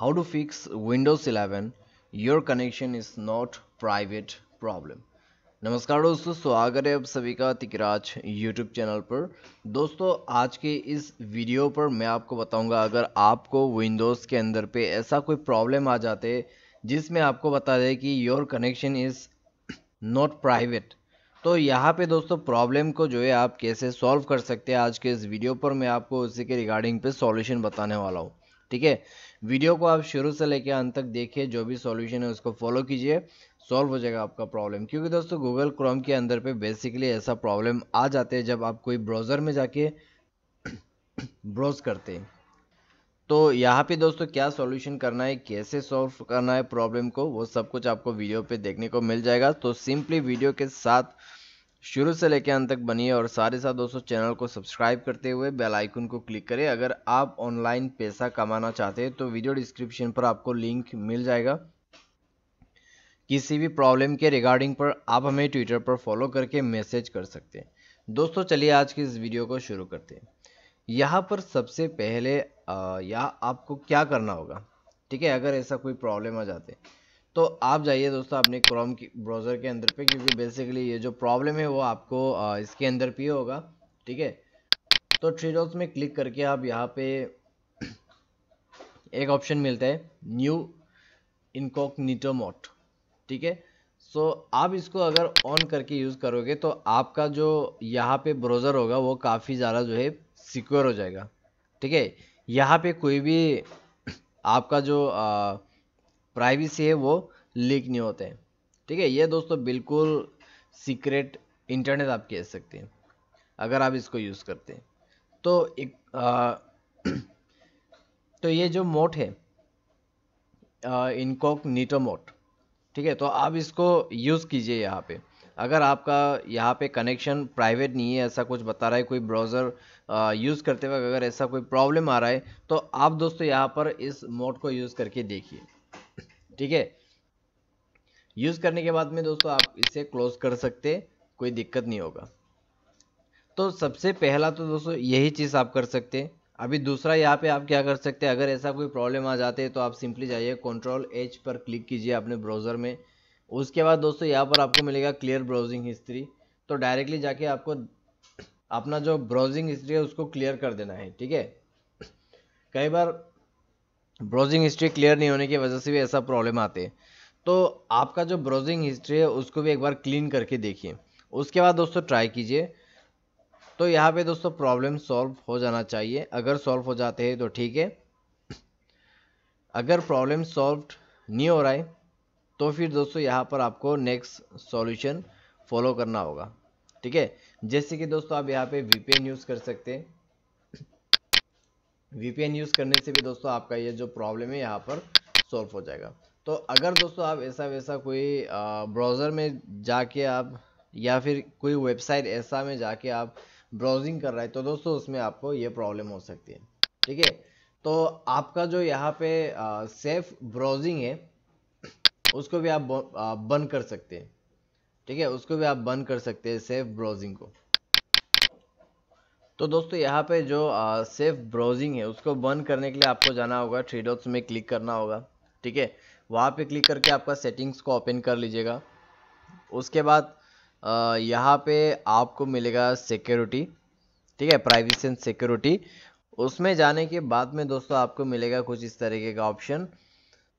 how to fix Windows 11 your connection is not private problem नमस्कार दोस्तों स्वागत है आप सभी का तिकराज YouTube चैनल पर दोस्तों आज के इस वीडियो पर मैं आपको बताऊंगा अगर आपको विंडोज़ के अंदर पे ऐसा कोई प्रॉब्लम आ जाते जिसमें आपको बता दें कि your connection is not private तो यहाँ पे दोस्तों प्रॉब्लम को जो है आप कैसे सॉल्व कर सकते हैं आज के इस वीडियो पर मैं आपको उसी के रिगार्डिंग पे सॉल्यूशन बताने वाला हूँ ठीक है वीडियो को आप शुरू से लेकर अंत तक देखिए जो भी सॉल्यूशन है उसको फॉलो कीजिए सॉल्व हो जाएगा आपका प्रॉब्लम क्योंकि दोस्तों गूगल क्रोम के अंदर पे बेसिकली ऐसा प्रॉब्लम आ जाते हैं जब आप कोई ब्राउज़र में जाके ब्राउज करते हैं तो यहाँ पे दोस्तों क्या सॉल्यूशन करना है कैसे सॉल्व करना है प्रॉब्लम को वो सब कुछ आपको वीडियो पे देखने को मिल जाएगा तो सिंपली वीडियो के साथ शुरू से लेकर अंत तक बनिए और सारे साथ दोस्तों चैनल को सब्सक्राइब करते हुए बेल आइकन को क्लिक करें अगर आप ऑनलाइन पैसा कमाना चाहते हैं तो वीडियो डिस्क्रिप्शन पर आपको लिंक मिल जाएगा किसी भी प्रॉब्लम के रिगार्डिंग पर आप हमें ट्विटर पर फॉलो करके मैसेज कर सकते हैं दोस्तों चलिए आज के इस वीडियो को शुरू करते हैं यहाँ पर सबसे पहले यह आपको क्या करना होगा ठीक है अगर ऐसा कोई प्रॉब्लम आ जाते हैं तो आप जाइए दोस्तों अपने क्रोम की ब्राउज़र के अंदर पे क्योंकि बेसिकली ये जो प्रॉब्लम है वो आपको इसके अंदर पे होगा ठीक है तो थ्री डॉट्स में क्लिक करके आप यहाँ पे एक ऑप्शन मिलता है न्यू इनकॉग्निटो मोड ठीक है सो आप इसको अगर ऑन करके यूज़ करोगे तो आपका जो यहाँ पे ब्राउज़र होगा वो काफ़ी ज़्यादा जो है सिक्योर हो जाएगा ठीक है यहाँ पे कोई भी आपका जो आ, प्राइवेसी है वो लीक नहीं होते हैं ठीक है ये दोस्तों बिल्कुल सीक्रेट इंटरनेट आप कह सकते हैं अगर आप इसको यूज़ करते हैं तो एक आ, तो ये जो मोट है इनकोक नीटो मोट ठीक है तो आप इसको यूज़ कीजिए यहाँ पे अगर आपका यहाँ पे कनेक्शन प्राइवेट नहीं है ऐसा कुछ बता रहा है कोई ब्राउज़र यूज़ करते वक्त अगर ऐसा कोई प्रॉब्लम आ रहा है तो आप दोस्तों यहाँ पर इस मोड को यूज़ करके देखिए ठीक है यूज़ करने के बाद में दोस्तों आप इसे क्लोज कर सकते कोई दिक्कत नहीं होगा तो सबसे पहला तो दोस्तों यही चीज़ आप कर सकते हैं अभी दूसरा यहाँ पे आप क्या कर सकते हैं अगर ऐसा कोई प्रॉब्लम आ जाते हैं तो आप सिंपली जाइए कंट्रोल एच पर क्लिक कीजिए अपने ब्राउज़र में उसके बाद दोस्तों यहाँ पर आपको मिलेगा क्लियर ब्राउजिंग हिस्ट्री तो डायरेक्टली जाके आपको अपना जो ब्राउजिंग हिस्ट्री है उसको क्लियर कर देना है ठीक है कई बार ब्राउजिंग हिस्ट्री क्लियर नहीं होने की वजह से भी ऐसा प्रॉब्लम आते हैं तो आपका जो ब्राउजिंग हिस्ट्री है उसको भी एक बार क्लीन करके देखिए उसके बाद दोस्तों ट्राई कीजिए तो यहाँ पे दोस्तों प्रॉब्लम सॉल्व हो जाना चाहिए अगर सॉल्व हो जाते हैं तो ठीक है अगर प्रॉब्लम सॉल्व नहीं हो रहा है तो फिर दोस्तों यहाँ पर आपको नेक्स्ट सॉल्यूशन फॉलो करना होगा ठीक है जैसे कि दोस्तों आप यहाँ पे वीपीएन यूज़ कर सकते हैं वीपीएन यूज़ करने से भी दोस्तों आपका ये जो प्रॉब्लम है यहाँ पर सॉल्व हो जाएगा तो अगर दोस्तों आप ऐसा वैसा कोई ब्राउज़र में जाके आप या फिर कोई वेबसाइट ऐसा में जाके आप ब्राउजिंग कर रहे हैं तो दोस्तों उसमें आपको ये प्रॉब्लम हो सकती है ठीक है तो आपका जो यहाँ पे सेफ ब्राउजिंग है उसको भी आप बंद कर सकते हैं ठीक है उसको भी आप बंद कर सकते हैं सेफ ब्राउजिंग को तो दोस्तों यहाँ पे जो सेफ ब्राउजिंग है उसको बंद करने के लिए आपको जाना होगा थ्री डॉट्स में क्लिक करना होगा ठीक है वहाँ पे क्लिक करके आपका सेटिंग्स को ओपन कर लीजिएगा उसके बाद यहाँ पे आपको मिलेगा सिक्योरिटी ठीक है प्राइवेसी एंड सिक्योरिटी उसमें जाने के बाद में दोस्तों आपको मिलेगा कुछ इस तरीके का ऑप्शन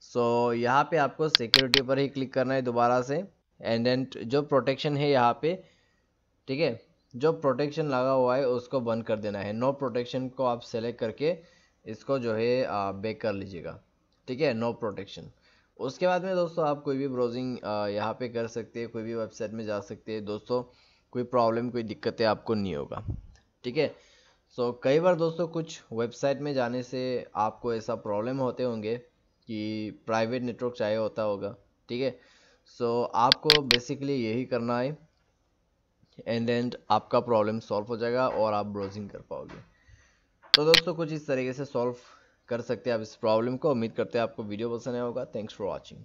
सो so, यहाँ पे आपको सिक्योरिटी पर ही क्लिक करना है दोबारा से एंड एंड जो प्रोटेक्शन है यहाँ पे ठीक है जो प्रोटेक्शन लगा हुआ है उसको बंद कर देना है नो प्रोटेक्शन को आप सेलेक्ट करके इसको जो है बेक कर लीजिएगा ठीक है नो प्रोटेक्शन उसके बाद में दोस्तों आप कोई भी ब्राउजिंग यहाँ पे कर सकते हैं कोई भी वेबसाइट में जा सकते हैं दोस्तों कोई प्रॉब्लम कोई दिक्कतें आपको नहीं होगा ठीक है सो कई बार दोस्तों कुछ वेबसाइट में जाने से आपको ऐसा प्रॉब्लम होते होंगे कि प्राइवेट नेटवर्क चाहिए होता होगा ठीक है सो आपको बेसिकली यही करना है एंड देन आपका प्रॉब्लम सॉल्व हो जाएगा और आप ब्राउजिंग कर पाओगे तो दोस्तों कुछ इस तरीके से सॉल्व कर सकते हैं आप इस प्रॉब्लम को उम्मीद करते हैं आपको वीडियो पसंद आया होगा थैंक्स फॉर वॉचिंग